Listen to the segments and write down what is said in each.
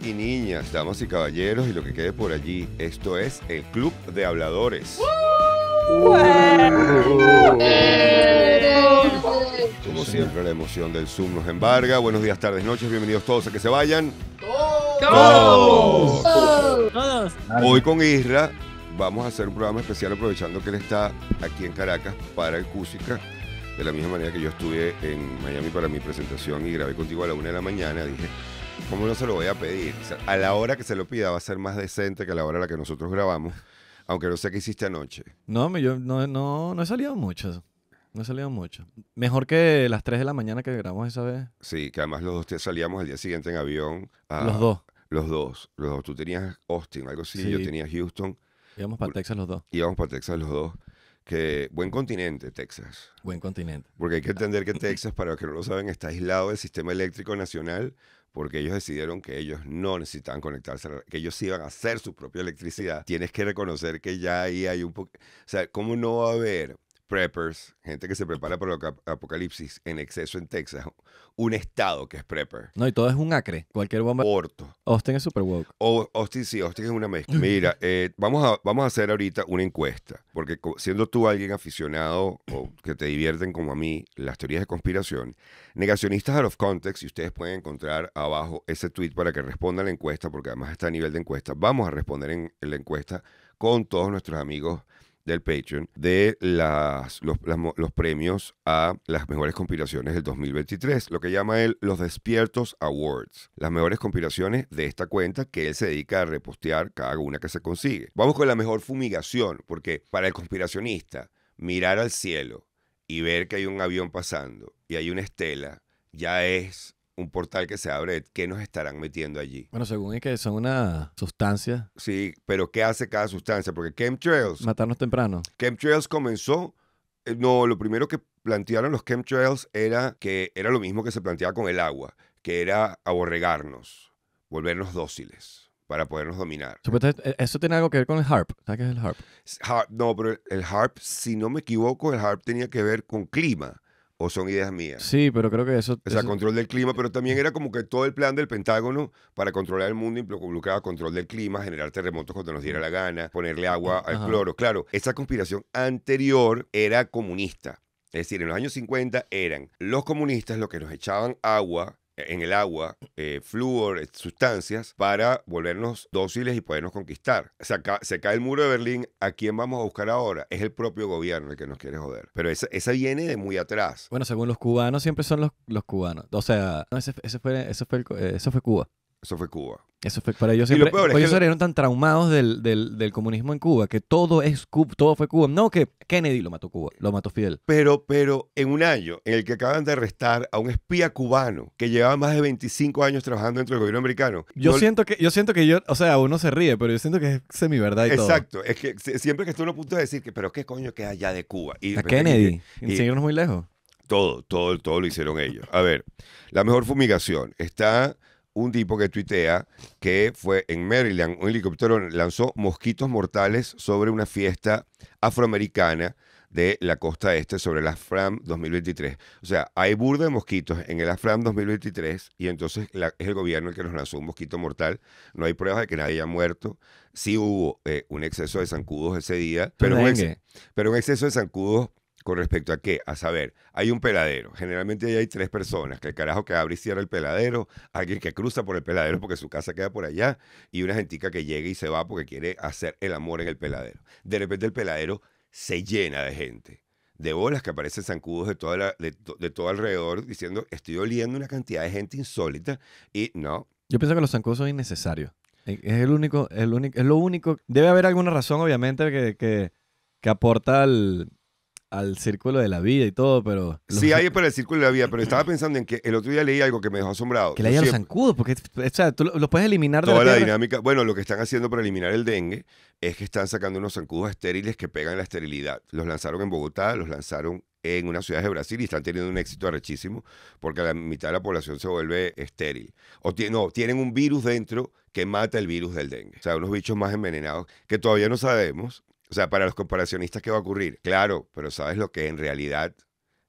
y niñas, damas y caballeros y lo que quede por allí. Esto es el Club de Habladores. Como siempre, la emoción del Zoom nos embarga. Buenos días, tardes, noches. Bienvenidos todos a que se vayan. ¡Todos! Hoy con Isra vamos a hacer un programa especial aprovechando que él está aquí en Caracas para el Cusica De la misma manera que yo estuve en Miami para mi presentación y grabé contigo a la una de la mañana, dije, ¿Cómo no se lo voy a pedir? a la hora que se lo pida va a ser más decente que a la hora a la que nosotros grabamos, aunque no sé qué hiciste anoche. No, yo no, no, no he salido mucho. No he salido mucho. Mejor que las 3 de la mañana que grabamos esa vez. Sí, que además los dos salíamos al día siguiente en avión. A, los dos. Los dos. Los dos. Tú tenías Austin, algo así, yo tenía Houston. Íbamos para Texas los dos. Íbamos para Texas los dos. Que buen continente, Texas. Buen continente. Porque hay que entender que Texas, para los que no lo saben, está aislado del sistema eléctrico nacional porque ellos decidieron que ellos no necesitaban conectarse, que ellos iban a hacer su propia electricidad. Tienes que reconocer que ya ahí hay un poco, o sea, ¿cómo no va a haber preppers, gente que se prepara para el apocalipsis en exceso en Texas, un estado que es prepper. No, y todo es un acre, cualquier bomba. Porto. Austin es super woke. O, Austin sí, Austin es una mezcla. Mira, eh, vamos, a, vamos a hacer ahorita una encuesta, porque siendo tú alguien aficionado o que te divierten como a mí las teorías de conspiración, negacionistas out of context, y ustedes pueden encontrar abajo ese tweet para que respondan la encuesta, porque además está a nivel de encuesta. Vamos a responder en la encuesta con todos nuestros amigos del Patreon de las, los, premios a las mejores conspiraciones del 2023, lo que llama él los Despiertos Awards, las mejores conspiraciones de esta cuenta que él se dedica a repostear cada una que se consigue. Vamos con la mejor fumigación, porque para el conspiracionista, mirar al cielo y ver que hay un avión pasando y hay una estela, ya es un portal que se abre, ¿qué nos estarán metiendo allí? Bueno, según es que son una sustancia. Sí, pero ¿qué hace cada sustancia? Porque chemtrails... Matarnos temprano. Chemtrails comenzó... Eh, no, lo primero que plantearon los chemtrails era que era lo mismo que se planteaba con el agua, que era aborregarnos, volvernos dóciles para podernos dominar. E, eso tiene algo que ver con el harp. ¿Sabes qué es el harp? No, pero el harp, si no me equivoco, el harp tenía que ver con clima o son ideas mías. Sí, pero creo que eso... O sea, control del clima, pero también era como que todo el plan del Pentágono para controlar el mundo involucraba control del clima, generar terremotos cuando nos diera la gana, ponerle agua al cloro. Claro, esa conspiración anterior era comunista. Es decir, en los años 50 eran los comunistas los que nos echaban agua en el agua, eh, flúor, eh, sustancias, para volvernos dóciles y podernos conquistar. Se, se, cae el muro de Berlín, ¿a quién vamos a buscar ahora? Es el propio gobierno el que nos quiere joder. Pero esa, viene de muy atrás. Bueno, según los cubanos, siempre son los, cubanos. O sea, fue, eso fue, eh, eso fue Cuba. Eso fue Cuba. Eso fue para ellos siempre. ellos eran tan traumados del, comunismo en Cuba que todo es todo fue Cuba. No, que Kennedy lo mató Cuba, lo mató Fidel. Pero, pero en un año en el que acaban de arrestar a un espía cubano que llevaba más de 25 años trabajando dentro del gobierno americano. Yo siento que, yo siento que yo, o sea, uno se ríe, pero yo siento que es semi verdad y Exacto. Es que siempre que estoy a punto de decir que, pero qué coño queda allá de Cuba. a Kennedy, y, muy lejos. Todo, todo, todo lo hicieron ellos. A ver, la mejor fumigación está un tipo que tuitea que fue en Maryland, un helicóptero lanzó mosquitos mortales sobre una fiesta afroamericana de la costa este sobre el AFRAM 2023. O sea, hay burda de mosquitos en el AFRAM 2023 y entonces es el gobierno el que nos lanzó un mosquito mortal. No hay pruebas de que nadie haya muerto. Sí hubo eh, un exceso de zancudos ese día, pero un exceso de zancudos con respecto a qué, a saber, hay un peladero. Generalmente ahí hay tres personas, que el carajo que abre y cierra el peladero, alguien que cruza por el peladero porque su casa queda por allá, y una gentica que llega y se va porque quiere hacer el amor en el peladero. De repente el peladero se llena de gente, de bolas que aparecen zancudos de, toda de, todo alrededor diciendo, estoy oliendo una cantidad de gente insólita, y no. Yo pienso que los zancudos son innecesarios. E, es el único, el único, es lo único. Debe haber alguna razón, obviamente, que, que, que aporta al, al círculo de la vida y todo, pero... Sí, hay para el círculo de la vida, pero estaba pensando en que el otro día leí algo que me dejó asombrado. Que le hayan los zancudos, porque o sea, tú los puedes eliminar de Toda la, dinámica, bueno, lo que están haciendo para eliminar el dengue es que están sacando unos zancudos estériles que pegan la esterilidad. Los lanzaron en Bogotá, los lanzaron en una ciudad de Brasil y están teniendo un éxito arrechísimo porque la mitad de la población se vuelve estéril. O no, tienen un virus dentro que mata el virus del dengue. O sea, unos bichos más envenenados que todavía no sabemos o sea, para los comparacionistas, ¿qué va a ocurrir? Claro, pero ¿sabes lo que en realidad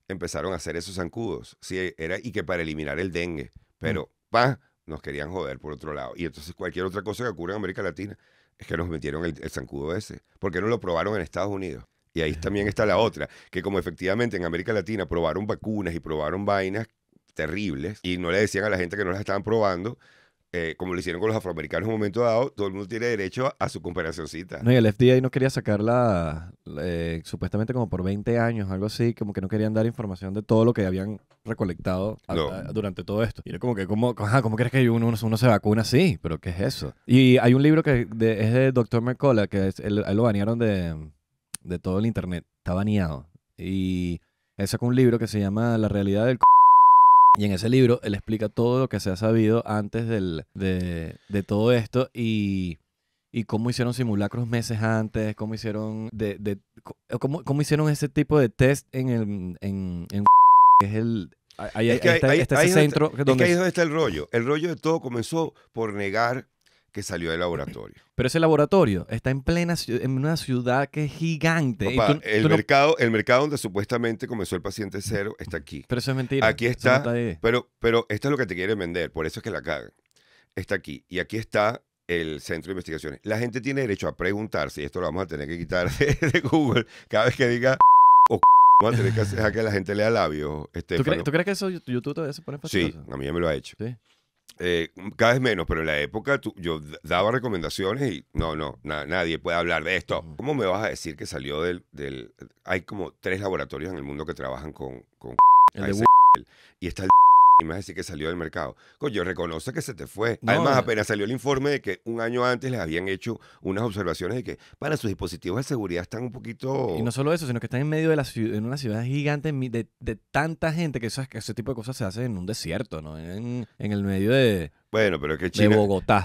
empezaron a hacer esos zancudos? Sí, era y que para eliminar el dengue. Pero, mm. pa, nos querían joder por otro lado. Y entonces cualquier otra cosa que ocurra en América Latina es que nos metieron el, el zancudo ese. porque no lo probaron en Estados Unidos? Y ahí también está la otra, que como efectivamente en América Latina probaron vacunas y probaron vainas terribles y no le decían a la gente que no las estaban probando, eh, como lo hicieron con los afroamericanos en un momento dado, todo el mundo tiene derecho a, su comparacióncita. No, y el FDA no quería sacarla eh, supuestamente como por 20 años, o algo así, como que no querían dar información de todo lo que habían recolectado durante todo esto. Y era como que, ¿cómo, crees que uno, se vacuna así? ¿Pero qué es eso? Y hay un libro que es de Dr. Mercola, que es, él, lo banearon de, de todo el internet, está baneado. Y él sacó un libro que se llama La realidad del... C y en ese libro él explica todo lo que se ha sabido antes de, de todo esto y, y, cómo hicieron simulacros meses antes, cómo hicieron, de, de eh, cómo, cómo, hicieron ese tipo de test en el... En, es el, ahí, está, ese centro. ¿Y donde... Es está el rollo. El rollo de todo comenzó por negar que salió del laboratorio. Pero ese laboratorio está en plena en una ciudad que es gigante. el, mercado, el mercado donde supuestamente comenzó el paciente cero está aquí. Pero eso es mentira. Aquí está. pero, pero esto es lo que te quieren vender, por eso es que la cagan. Está aquí. Y aquí está el centro de investigaciones. La gente tiene derecho a preguntarse, y esto lo vamos a tener que quitar de, Google, cada vez que diga o vamos a tener que hacer que la gente lea labios. ¿Tú, crees, que eso YouTube todavía se pone fastidioso? Sí, a mí ya me lo ha hecho. Sí. Eh, cada vez menos, pero en la época tú, yo daba recomendaciones y no, no, nadie puede hablar de esto. ¿Cómo me vas a decir que salió del, del... Hay como tres laboratorios en el mundo que trabajan con... con y está y me decir que salió del mercado. Coño, reconoce que se te fue. Además, apenas salió el informe de que un año antes les habían hecho unas observaciones de que para sus dispositivos de seguridad están un poquito... Y no solo eso, sino que están en medio de la ciudad, en una ciudad gigante de, tanta gente que, que ese tipo de cosas se hacen en un desierto, ¿no? en el medio de... Bueno, pero es que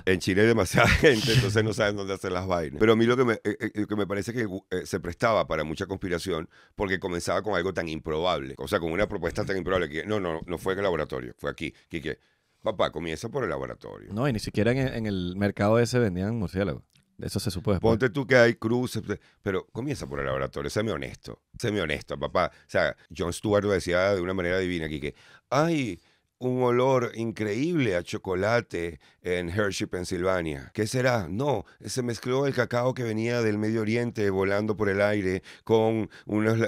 En Chile hay demasiada gente, entonces no saben dónde hacer las vainas. Pero a mí lo que me, eh, eh, que me parece que eh, se prestaba para mucha conspiración porque comenzaba con algo tan improbable, o sea, con una propuesta tan improbable que no, no, no fue en el laboratorio, fue aquí, Quique. Papá, comienza por el laboratorio. No, y ni siquiera en, el mercado ese vendían murciélagos. Eso se supone. Ponte tú que hay cruces, pero comienza por el laboratorio, séme honesto, séme honesto, papá. O sea, John Stewart lo decía de una manera divina aquí, que, ay, un olor increíble a chocolate en Hershey, Pensilvania. ¿Qué será? No, se mezcló el cacao que venía del Medio Oriente volando por el aire con unos...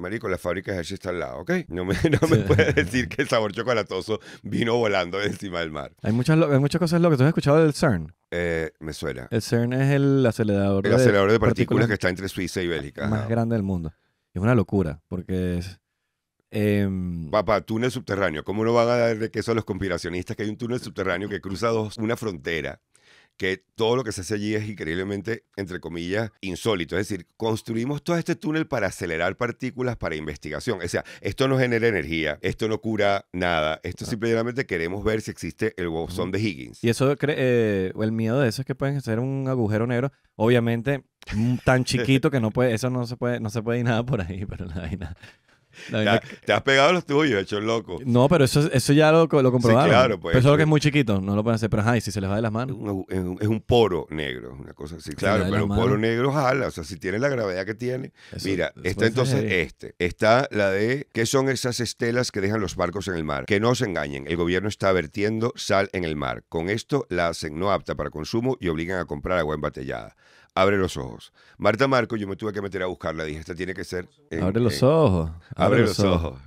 Marico, la fábrica de Hershey está al lado, ¿ok? No me, puedes decir que el sabor chocolatoso vino volando encima del mar. Hay muchas, muchas cosas locas. ¿Tú has escuchado del CERN? Eh, me suena. El CERN es el acelerador, de, partículas, que está entre Suiza y Bélgica. Más grande del mundo. Es una locura, porque es Em, Papá, túnel subterráneo. ¿Cómo no van a dar de queso a los conspiracionistas que hay un túnel subterráneo que cruza dos, una frontera? que todo lo que se hace allí es increíblemente, entre comillas, insólito. Es decir, construimos todo este túnel para acelerar partículas para investigación. O sea, esto no genera energía, esto no cura nada, esto ah. simplemente queremos ver si existe el bosón de Higgins. Y eso, eh, el miedo de eso es que pueden ser un agujero negro, obviamente mm, tan chiquito que no puede, eso no se puede, no se puede ir nada por ahí, pero nada, nada. Te, has pegado los tuyos, hecho loco. No, pero eso, ya lo, lo pues, Eso claro, que es eh, muy chiquito, no lo pueden hacer. Pero ajá, y si se les va de las manos. Es un, poro negro, una cosa así. Claro, pero un poro negro jala. O sea, si tiene la gravedad que tiene. mira, está entonces este. Está la de ¿qué son esas estelas que dejan los barcos en el mar? Que no se engañen, el gobierno está vertiendo sal en el mar. Con esto la hacen no apta para consumo y obligan a comprar agua embotellada. Abre los ojos. Marta Marco, yo me tuve que meter a buscarla. Dije, esta tiene que ser. abre los ojos. Abre, los ojos.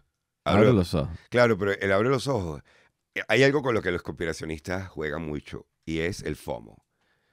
Abre, los ojos. Claro, pero el abre los ojos. Eh, hay algo con lo que los conspiracionistas juegan mucho y es el FOMO,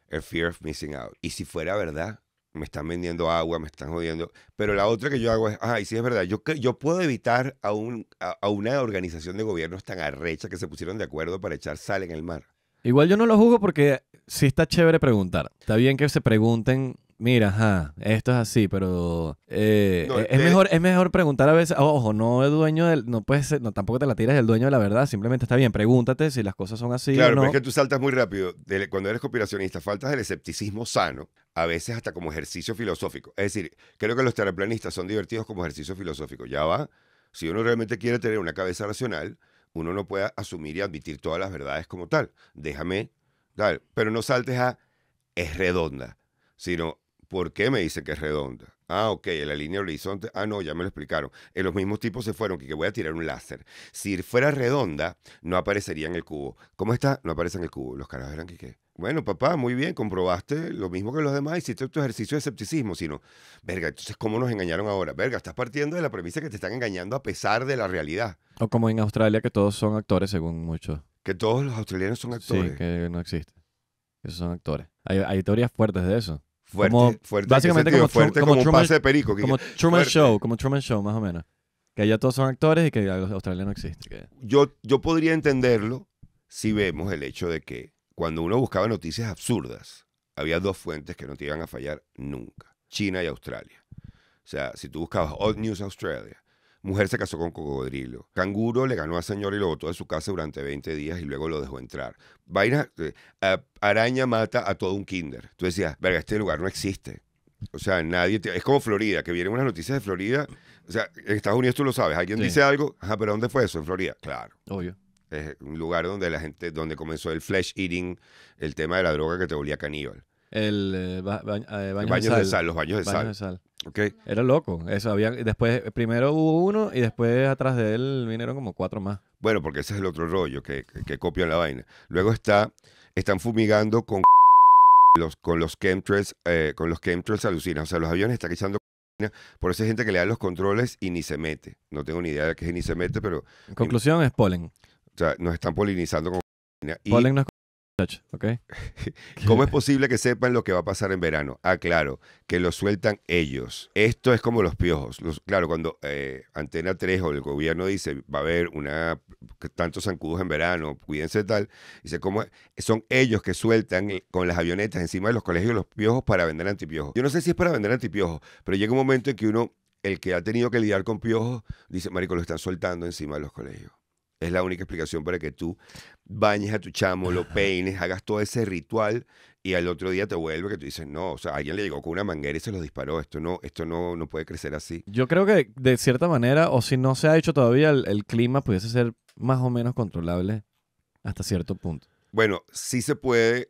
el fear of missing out. Y si fuera verdad, me están vendiendo agua, me están jodiendo. Pero la otra que yo hago es, ay, sí es verdad, yo, yo puedo evitar a, un, a, una organización de gobiernos tan arrecha que se pusieron de acuerdo para echar sal en el mar. Igual yo no lo jugo porque sí está chévere preguntar. Está bien que se pregunten mira, esto es así, pero eh, e-, es, mejor, es mejor preguntar a veces, ojo, no es dueño del, no puedes no, tampoco te la tiras del dueño de la verdad, simplemente está bien, pregúntate si las cosas son así. Claro, o no. pero es que tú saltas muy rápido. Cuando eres conspiracionista, faltas el escepticismo sano, a veces hasta como ejercicio filosófico. Es decir, creo que los terraplanistas son divertidos como ejercicio filosófico. Ya va, si uno realmente quiere tener una cabeza racional, uno no puede asumir y admitir todas las verdades como tal. Déjame pero no saltes a es redonda, sino ¿por qué me dice que es redonda? Ah, ok, la línea del horizonte. Ah, no, ya me lo explicaron. En los mismos tipos se fueron, que, que voy a tirar un láser. Si fuera redonda, no aparecería en el cubo. ¿Cómo está? No aparece en el cubo. Los caras eran que Bueno, papá, muy bien, comprobaste lo mismo que los demás, hiciste tu ejercicio de escepticismo, sino, verga, entonces, ¿cómo nos engañaron ahora? Verga, estás partiendo de la premisa que te están engañando a pesar de la realidad. O como en Australia, que todos son actores, según muchos. Que todos los australianos son actores. que no existe. Esos son actores. Hay, hay teorías fuertes de eso. Fuerte, como, fuerte. Básicamente como, fuerte como, pase de perico. como Truman Show, como Truman Show, más o menos. Que allá todos son actores y que Australia no existe. Yo, yo podría entenderlo si vemos el hecho de que cuando uno buscaba noticias absurdas, había dos fuentes que no te iban a fallar nunca. China y Australia. O sea, si tú buscabas Odd News Australia, Mujer se casó con cocodrilo. Canguro le ganó a señor y lo botó de su casa durante 20 días y luego lo dejó entrar. Vaina, eh, araña mata a todo un kinder. Tú decías, verga, este lugar no existe. O sea, nadie. Es como Florida, que vienen unas noticias de Florida. O sea, en Estados Unidos tú lo sabes. Alguien dice algo, ajá, pero ¿dónde fue eso? En Florida. Claro. Obvio. Es un lugar donde la gente, donde comenzó el flesh eating, el tema de la droga que te volvía caníbal. Eh, eh, el, de, sal. Los baños de sal. Era loco. Eso después, primero hubo uno y después atrás de él vinieron como cuatro más. Bueno, porque ese es el otro rollo que, que, la vaina. Luego está, están fumigando con los, con los chemtrails, eh, con los chemtrails alucinas. O sea, los aviones están echando por eso hay gente que le da los controles y ni se mete. No tengo ni idea de qué es ni se mete, pero. conclusión, es polen. O sea, nos están polinizando con. Y, polen ¿Cómo es posible que sepan lo que va a pasar en verano? Ah, claro, que lo sueltan ellos. Esto es como los piojos. claro, cuando eh, Antena 3 o el gobierno dice va a haber una tantos zancudos en verano, cuídense tal, dice cómo son ellos que sueltan con las avionetas encima de los colegios los piojos para vender antipiojos. Yo no sé si es para vender antipiojos, pero llega un momento en que uno el que ha tenido que lidiar con piojos dice, marico, lo están soltando encima de los colegios. Es la única explicación para que tú bañes a tu chamo, lo peines, hagas todo ese ritual y al otro día te vuelve que tú dices, no, o sea, alguien le llegó con una manguera y se los disparó, esto no esto no, no puede crecer así. Yo creo que de cierta manera, o si no se ha hecho todavía, el, clima pudiese ser más o menos controlable hasta cierto punto. Bueno, sí se puede,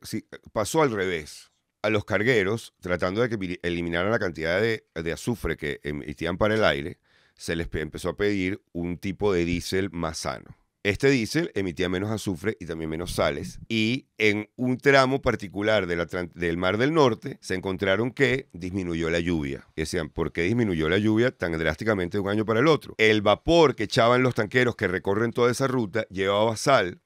pasó al revés. A los cargueros, tratando de que eliminaran la cantidad de, de azufre que emitían para el aire, se les empezó a pedir un tipo de diésel más sano. Este diésel emitía menos azufre y también menos sales. Y en un tramo particular del Mar del Norte se encontraron que disminuyó la lluvia. Y decían, ¿por qué disminuyó la lluvia tan drásticamente de un año para el otro? El vapor que echaban los tanqueros que recorren toda esa ruta llevaba sal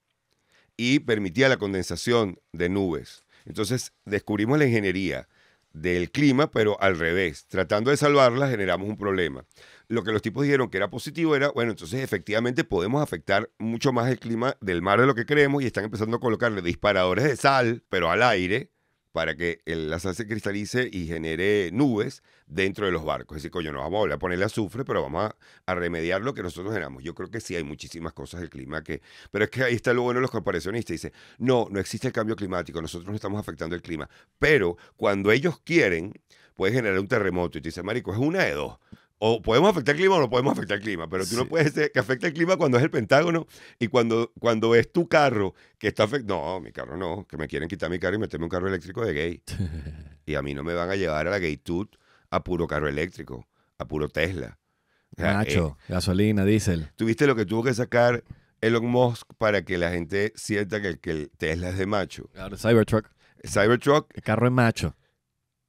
y permitía la condensación de nubes. Entonces descubrimos la ingeniería del clima, pero al revés. Tratando de salvarla generamos un problema lo que los tipos dijeron que era positivo era, bueno, entonces efectivamente podemos afectar mucho más el clima del mar de lo que creemos y están empezando a colocarle disparadores de sal, pero al aire, para que la sal se cristalice y genere nubes dentro de los barcos. Es decir, coño, no vamos a volver a ponerle azufre, pero vamos a, remediar lo que nosotros generamos. Yo creo que sí hay muchísimas cosas del clima que... Pero es que ahí está lo bueno de los corporacionistas. Dice, no, no existe el cambio climático, nosotros no estamos afectando el clima. Pero cuando ellos quieren, puede generar un terremoto. Y te dice, marico, es una de dos o podemos afectar el clima o no podemos afectar el clima, pero tú no puedes decir que afecta el clima cuando es el Pentágono y cuando, cuando es tu carro que está afectado. No, mi carro no, que me quieren quitar mi carro y meterme un carro eléctrico de gay. y a mí no me van a llevar a la gaytud a puro carro eléctrico, a puro Tesla. Macho, eh, gasolina, diésel. Tuviste lo que tuvo que sacar Elon Musk para que la gente sienta que, que el Tesla es de macho. Claro, Cybertruck. Cybertruck. El carro es macho.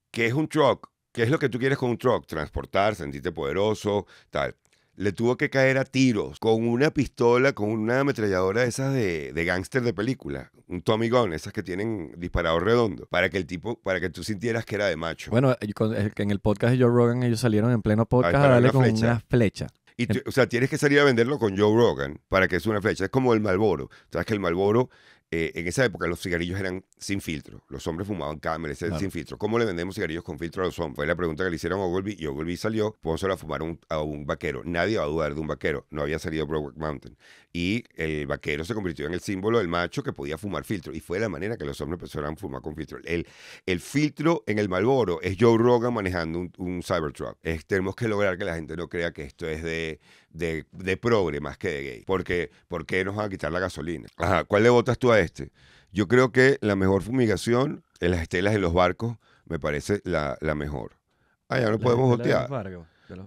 Que es un truck ¿Qué es lo que tú quieres con un truck? Transportar, sentirte poderoso, tal. Le tuvo que caer a tiros con una pistola, con una ametralladora esas de, de gángster de película, un Tommy Gun, esas que tienen disparador redondo, para que el tipo, para que tú sintieras que era de macho. Bueno, eh, eh, en el podcast de Joe Rogan ellos salieron en pleno podcast a, darle con flecha. una flecha. Y o sea, tienes que salir a venderlo con Joe Rogan para que es una flecha. Es como el Malboro. Sabes que el Malboro eh, en esa época los cigarrillos eran sin filtro. Los hombres fumaban cámaras sin filtro. ¿Cómo le vendemos cigarrillos con filtro a los hombres? Fue la pregunta que le hicieron a Ogilvy y Ogilvy salió. Pónselo a fumar a un vaquero. Nadie va a dudar de un vaquero. No había salido Broadway Mountain. Y el vaquero se convirtió en el símbolo del macho que podía fumar filtro. Y fue la manera que los hombres empezaron a fumar con filtro. El, filtro en el Malboro es Joe Rogan manejando un, Cybertruck. tenemos que lograr que la gente no crea que esto es de de, de progre más que de gay. Porque, ¿Por qué nos van a quitar la gasolina? Ajá, ¿cuál le votas tú a este? Yo creo que la mejor fumigación en las estelas de los barcos me parece la, mejor. Ah, ya no podemos voltear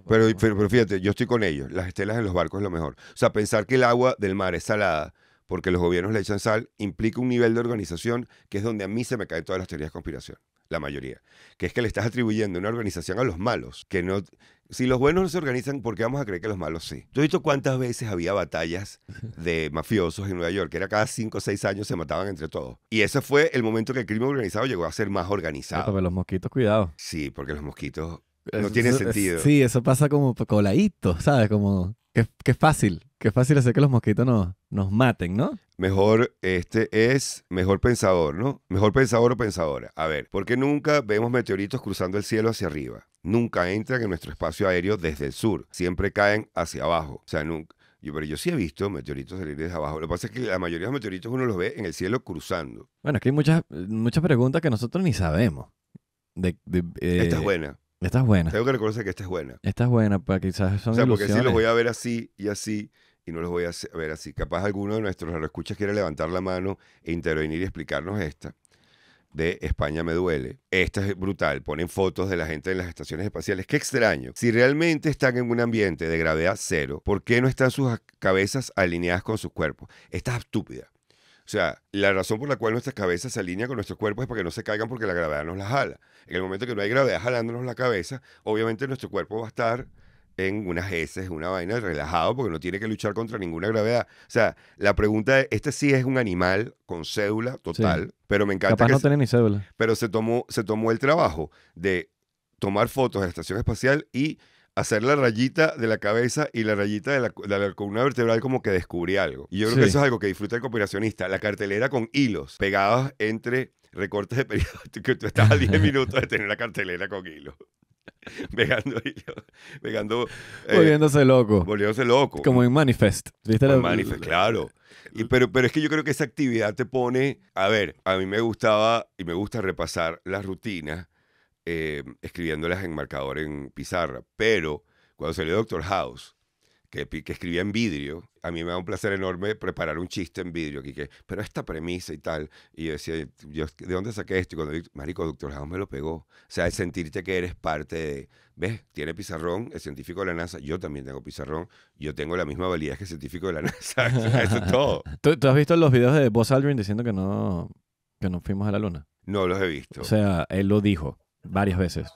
Pero, fíjate, yo estoy con ellos. Las estelas en los barcos es lo mejor. O sea, pensar que el agua del mar es salada porque los gobiernos le echan sal implica un nivel de organización que es donde a mí se me caen todas las teorías de conspiración. La mayoría. Que es que le estás atribuyendo una organización a los malos que no, si los buenos no se organizan, ¿por qué vamos a creer que los malos sí? Yo he visto cuántas veces había batallas de mafiosos en Nueva York, que era cada cinco o seis años se mataban entre todos. Y ese fue el momento que el crimen organizado llegó a ser más ah, organizado. Pero los mosquitos, cuidado. Sí, porque los mosquitos no tienen sentido. Sí, eso pasa como coladito, ¿sabes? Como que, es fácil, que es fácil hacer que los mosquitos no nos maten, ¿no? mejor este es mejor pensador, ¿no? Mejor pensador o pensadora. A ver, ¿por qué nunca vemos meteoritos cruzando el cielo hacia arriba? Nunca entran en nuestro espacio aéreo desde el sur, siempre caen hacia abajo. O sea, nunca yo, pero yo sí he visto meteoritos salir desde abajo. Lo que pasa es que la mayoría de los meteoritos uno los ve en el cielo cruzando. Bueno, aquí hay muchas, muchas preguntas que nosotros ni sabemos. Eh, esta es buena. Esta es buena. Tengo que reconocer que esta es buena. Esta es buena, para quizás son O sea, porque si los voy a ver así y así y no los voy a ver así. Capaz alguno de nuestros escuchas quiere levantar la mano e intervenir y explicarnos esta de España me duele. Esta es brutal. Ponen fotos de la gente en las estaciones espaciales. Qué extraño. Si realmente están en un ambiente de gravedad cero, ¿por qué no están sus cabezas alineadas con sus cuerpos? Esta es estúpida. O sea, la razón por la cual nuestras cabezas se alinean con nuestros cuerpos es para que no se caigan porque la gravedad nos las jala. En el momento que no hay gravedad jalándonos la cabeza, obviamente nuestro cuerpo va a estar en unas heces, una vaina relajado, porque no tiene que luchar contra ninguna gravedad. O sea, la pregunta es, este sí es un animal con cédula total, pero me encanta Capaz no ni cédula. Pero se tomó, se tomó el trabajo de tomar fotos de la estación espacial y hacer la rayita de la cabeza y la rayita de la, columna vertebral como que descubrí algo. Y yo creo que eso es algo que disfruta el cooperacionista. La cartelera con hilos pegados entre recortes de periódico que tú estás a 10 minutos de tener la cartelera con hilos. Vegando, vegando eh, volviéndose loco. Volviéndose loco. Como en Manifest. claro. pero, pero es que yo creo que esa actividad te pone, a ver, a mí me gustaba y me gusta repasar las rutinas eh, escribiéndolas en marcador en pizarra, pero cuando salió Doctor House, que, escribía en vidrio. A mí me da un placer enorme preparar un chiste en vidrio, que, pero esta premisa y tal. Y yo decía, ¿de dónde saqué esto? Y cuando digo, Marico, Doctor House me lo pegó. O sea, el sentirte que eres parte de. ¿Ves? Tiene pizarrón, el científico de la NASA. Yo también tengo pizarrón. Yo tengo la misma validez que el científico de la NASA. Eso es todo. ¿Tú, has visto los videos de Buzz Aldrin diciendo que no, que no fuimos a la luna? No los he visto. O sea, él lo dijo varias veces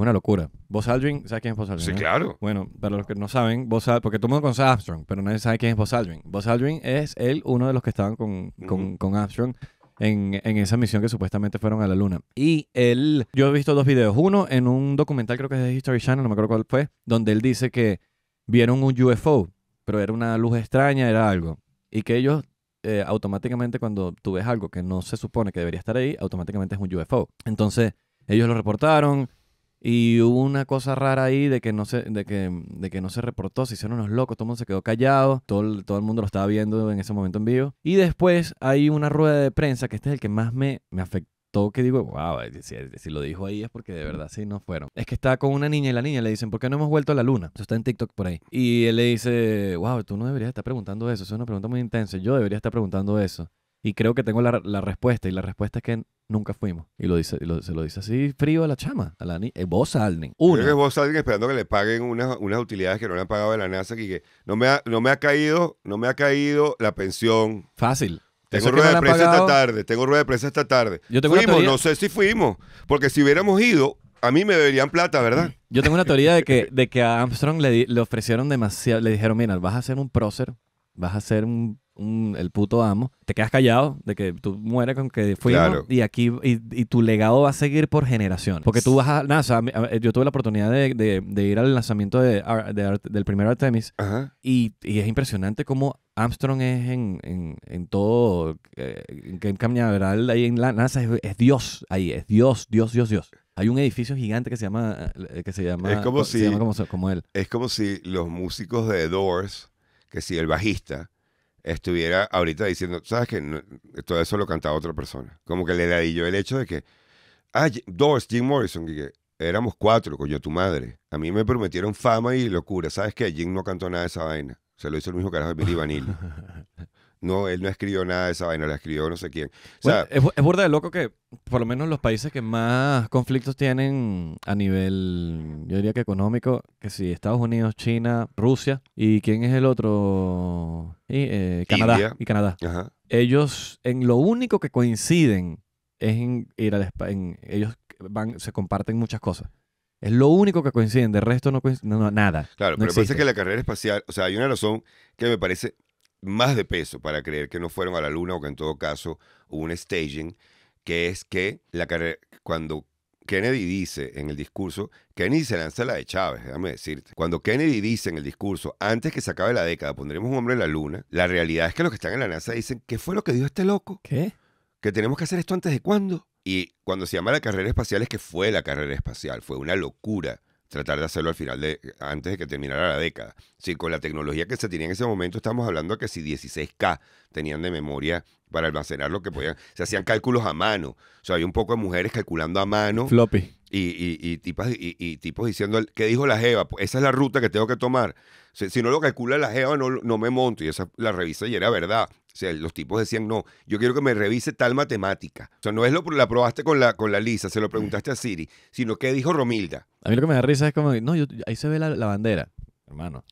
una locura. Vos Aldrin, ¿sabes quién es Buzz Aldrin? Sí, claro. Bueno, para los que no saben, Buzz Aldrin, porque todo el mundo conoce a Armstrong, pero nadie sabe quién es Buzz Aldrin. Buzz Aldrin es él, uno de los que estaban con, con, con Armstrong. En, en, esa misión que supuestamente fueron a la luna. Y él, yo he visto dos videos. Uno en un documental, creo que es de History Channel, no me acuerdo cuál fue, donde él dice que vieron un UFO, pero era una luz extraña, era algo. Y que ellos eh, automáticamente cuando tú ves algo que no se supone que debería estar ahí, automáticamente es un UFO. Entonces, ellos lo reportaron, y hubo una cosa rara ahí de que no se, de que, de que no se reportó, se hicieron unos locos, todo el mundo se quedó callado, todo el, todo el mundo lo estaba viendo en ese momento en vivo. Y después hay una rueda de prensa, que este es el que más me, me afectó que digo, wow, eh, si, lo dijo ahí es porque de verdad sí no fueron. Es que está con una niña y la niña le dicen, ¿por qué no hemos vuelto a la luna? Eso está en TikTok por ahí. Y él le dice, wow, tú no deberías estar preguntando eso, eso es una pregunta muy intensa, yo debería estar preguntando eso. Y creo que tengo la, respuesta. Y la respuesta es que nunca fuimos. Y lo dice, se lo dice así frío a la chama, a la eh, Vos alguien. Uno. que vos alguien esperando que le paguen unas, unas utilidades que no le han pagado de la NASA. Y que no me ha, no me ha caído, no me ha caído la pensión. Fácil. Tengo rueda de prensa esta tarde, tengo rueda de prensa esta tarde. fuimos, no sé si fuimos, porque si hubiéramos ido, a mí me deberían plata, ¿verdad? Yo tengo una teoría de que, de que a Armstrong le, le ofrecieron demasiado, le dijeron, mira, vas a ser un prócer, vas a ser un el puto amo, te quedas callado de que tú mueres con que fuimos y aquí y, tu legado va a seguir por generaciones Porque tú vas a, NASA. Eh, yo tuve la oportunidad de, ir al lanzamiento de, del primer Artemis Y, es impresionante cómo Armstrong es en, en, en todo, eh, en Cañaveral, ahí en la NASA, es, Dios, ahí es Dios, Dios, Dios, Dios. Hay un edificio gigante que se llama. Eh, que se llama es como si. él. Es como si los músicos de Doors, que si el bajista, estuviera ahorita diciendo, ¿sabes qué? todo eso lo cantaba otra persona. Como que le yo el hecho de que, ah, dos Jim Morrison, que éramos cuatro, coño, tu madre. A mí me prometieron fama y locura. ¿Sabes qué? Jim no cantó nada de esa vaina. Se lo hizo el mismo carajo de Billy Vanille No, él no escribió nada de esa vaina, la escribió no sé quién. O sea, es, es, burda de loco que, por lo menos los países que más conflictos tienen a nivel, yo diría que económico, que si Estados Unidos, China, Rusia, y quién es el otro, y, eh, Canadá. Y Canadá. Ellos, en lo único que coinciden es en ir al en, ellos van, se comparten muchas cosas. Es lo único que coinciden, de resto no, no, nada. Claro, pero parece que la carrera espacial, o sea, hay una razón que me parece más de peso para creer que no fueron a la luna o que en todo caso hubo un staging, que es que la cuando Kennedy dice en el discurso, Kennedy se lanza la de Chávez, déjame decirte. Cuando Kennedy dice en el discurso, antes que se acabe la década pondremos un hombre en la luna, la realidad es que los que están en la NASA dicen, ¿qué fue lo que dijo este loco? ¿Qué? ¿Que tenemos que hacer esto antes de cuándo? Y cuando se llama la carrera espacial es que fue la carrera espacial, fue una locura tratar de hacerlo al final de, antes de que terminara la década. Si con la tecnología que se tenía en ese momento, estamos hablando de que si 16K tenían de memoria para almacenar lo que podían, se hacían cálculos a mano. O sea, hay un poco de mujeres calculando a mano. Floppy. Y, y, y, tipas, y, tipos diciendo, ¿qué dijo la Jeva? Pues esa es la ruta que tengo que tomar. Si, no lo calcula la Jeva, no, no me monto. Y esa la revista y era verdad. O sea, los tipos decían, no, yo quiero que me revise tal matemática. O sea, no es lo que la probaste con la, con la Lisa, se lo preguntaste a Siri, sino que dijo Romilda. A mí lo que me da risa es como, no, ahí se ve la, bandera, hermano.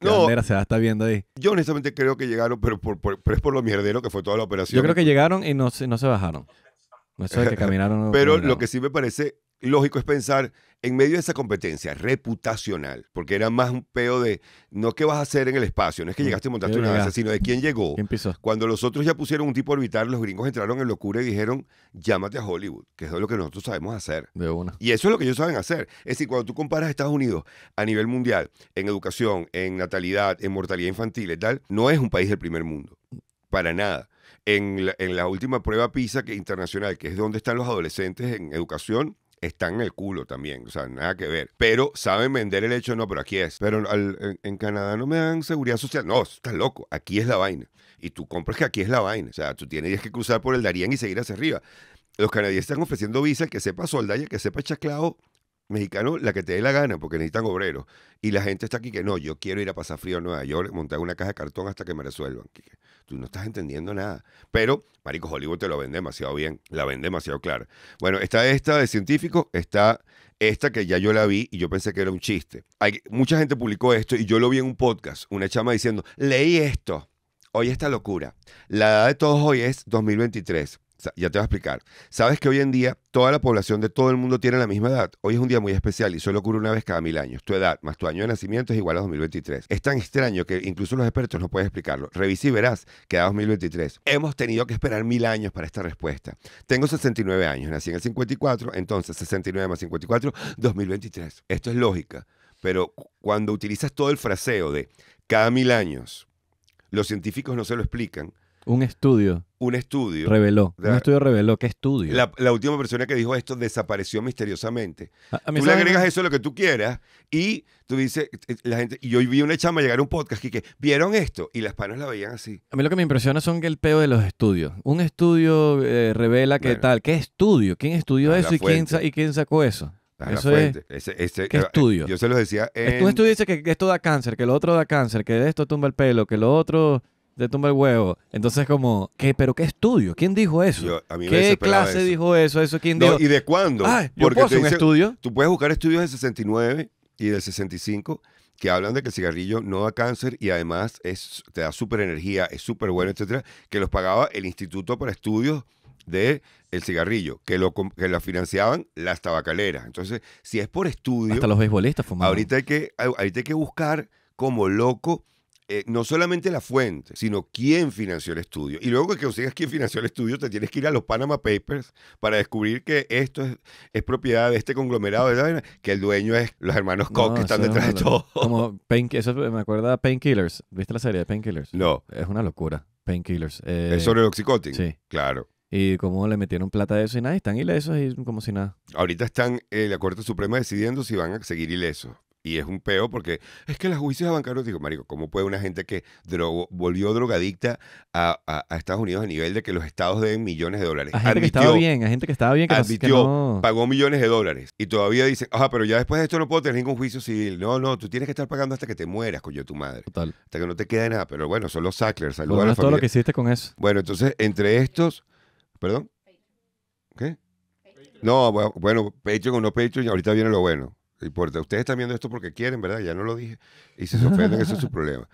No, la bandera se va a viendo ahí. Yo honestamente creo que llegaron, pero, por, es por lo mierdero que fue toda la operación. Yo creo que llegaron y no, no se bajaron. Eso de que caminaron. pero lo que sí me parece lógico es pensar en medio de esa competencia reputacional, porque era más un peo de no qué vas a hacer en el espacio, no es que llegaste y montaste una mesa sino de quién llegó. Cuando los otros ya pusieron un tipo orbital, los gringos entraron en locura y dijeron, llámate a Hollywood, que es lo que nosotros sabemos hacer. Y eso es lo que ellos saben hacer. Es decir, cuando tú comparas a Estados Unidos a nivel mundial, en educación, en natalidad, en mortalidad infantil y tal, no es un país del primer mundo. Para nada. En la, en la última prueba PISA que, internacional, que es donde están los adolescentes en educación, están en el culo también, o sea, nada que ver. Pero saben vender el hecho, no, pero aquí es. Pero al, en, Canadá no me dan seguridad social. No, estás loco, aquí es la vaina. Y tú compras que aquí es la vaina. O sea, tú tienes que cruzar por el Darien y seguir hacia arriba. Los canadienses están ofreciendo visa, que sepa soldalla, el que sepa chaclao, mexicano la que te dé la gana, porque necesitan obreros. Y la gente está aquí que no, yo quiero ir a pasar frío a Nueva York, montar una caja de cartón hasta que me resuelvan tú no estás entendiendo nada. Pero, Marico, Hollywood te lo vende demasiado bien, la vende demasiado clara. Bueno, está esta de científico, está esta que ya yo la vi y yo pensé que era un chiste. Hay, mucha gente publicó esto y yo lo vi en un podcast, una chama diciendo, leí esto, hoy esta locura. La edad de todos hoy es 2023 ya te voy a explicar. Sabes que hoy en día toda la población de todo el mundo tiene la misma edad. Hoy es un día muy especial y solo ocurre una vez cada mil años. Tu edad más tu año de nacimiento es igual a 2023. Es tan extraño que incluso los expertos no pueden explicarlo. Revisa y verás que a 2023 hemos tenido que esperar mil años para esta respuesta. Tengo 69 años, nací en el 54, entonces 69 más 54, 2023. Esto es lógica, pero cuando utilizas todo el fraseo de cada mil años, los científicos no se lo explican un estudio. Un estudio. Reveló. un estudio reveló. ¿Qué estudio? La, última persona que dijo esto desapareció misteriosamente. tú le agregas eso lo que tú quieras y tú dices, eh, eh, la gente, y yo vi una chama llegar a un podcast que, que vieron esto y las panas la veían así. A mí lo que me impresiona son que el peo de los estudios. Un estudio eh, revela qué tal. ¿Qué estudio? ¿Quién estudió eso y quién, y quién sacó eso? Eso es, ¿Qué estudio? Yo se los decía. En... estudio dice que esto da cáncer, que lo otro da cáncer, que de esto tumba el pelo, que lo otro te tumba el huevo. Entonces, como, ¿qué, ¿pero qué estudio? ¿Quién dijo eso? ¿Qué clase dijo eso? ¿Eso quién dijo? ¿Y de cuándo? Ah, Porque yo un estudio. Tú puedes buscar estudios del 69 y del 65 que hablan de que el cigarrillo no da cáncer y además es, te da súper energía, es súper bueno, etcétera, que los pagaba el Instituto para Estudios de cigarrillo, que lo que la financiaban las tabacaleras. Entonces, si es por estudio... Hasta los beisbolistas fumaban. Ahorita hay que, ahorita hay que buscar como loco eh, no solamente la fuente, sino quién financió el estudio. Y luego que consigas quién financió el estudio, te tienes que ir a los Panama Papers para descubrir que esto es, propiedad de este conglomerado, que el dueño es los hermanos Koch que están detrás de todo. Como eso me acuerda a Painkillers. ¿Viste la serie de Painkillers? No. Es una locura. Painkillers. Eh, es sobre el Oxycontin. Sí. Claro. Y cómo le metieron plata de eso y nada, están ilesos y como si nada. Ahorita están eh, la Corte Suprema decidiendo si van a seguir ilesos. Y es un peo porque es que las juicios a bancarios, digo, Marico, ¿cómo puede una gente que volvió drogadicta a, Estados Unidos a nivel de que los estados den millones de dólares? A gente que estaba bien, a gente que estaba bien, que, admitió, pagó millones de dólares. Y todavía dicen, ajá, pero ya después de esto no puedo tener ningún juicio civil. No, no, tú tienes que estar pagando hasta que te mueras, coño, tu madre. Total. Hasta que no te quede nada. Pero bueno, son los Sacklers. saludos bueno, a todo lo que hiciste con eso. Bueno, entonces, entre estos, perdón. ¿Qué? No, bueno, Patreon o no y ahorita viene lo bueno importa. Ustedes están viendo esto porque quieren, ¿verdad? Ya no lo dije. Y si se ofenden, eso es su problema.